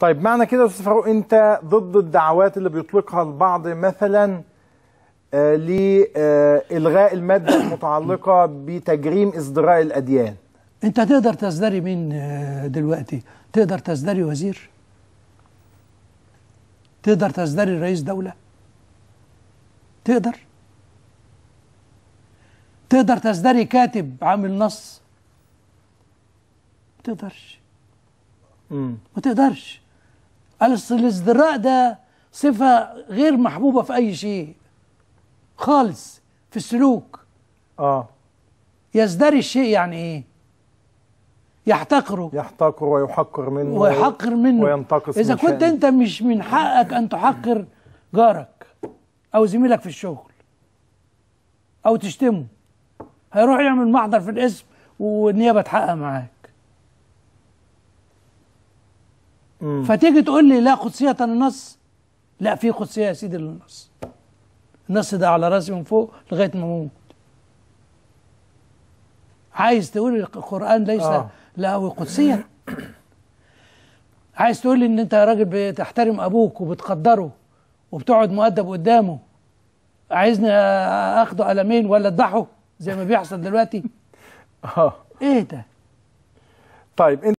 طيب معنى كده استاذ فاروق انت ضد الدعوات اللي بيطلقها البعض مثلا آه، لالغاء الماده المتعلقه بتجريم ازدراء الاديان انت تقدر تزدري مين آه، دلوقتي تقدر تزدري وزير تقدر تزدري رئيس دوله تقدر تقدر تزدري كاتب عامل نص ما تقدرش ما تقدرش الازدراء ده صفة غير محبوبة في أي شيء خالص في السلوك آه يزدري الشيء يعني إيه؟ يحتقره يحتقر ويحقر منه ويحقر منه وينتقص إذا من كنت أنت مش من حقك أن تحقر جارك أو زميلك في الشغل أو تشتمه هيروح يعمل محضر في الاسم والنيابة تحقق معاك فتيجي تقول لي لا قدسية النص لا في قدسية يا سيدي للنص النص ده على راسي من فوق لغاية ما اموت عايز تقول القرآن ليس آه. له قدسية عايز تقول لي ان انت يا راجل بتحترم ابوك وبتقدره وبتقعد مؤدب قدامه عايزني اخده قلمين ولا اذبحه زي ما بيحصل دلوقتي اه ايه ده طيب انت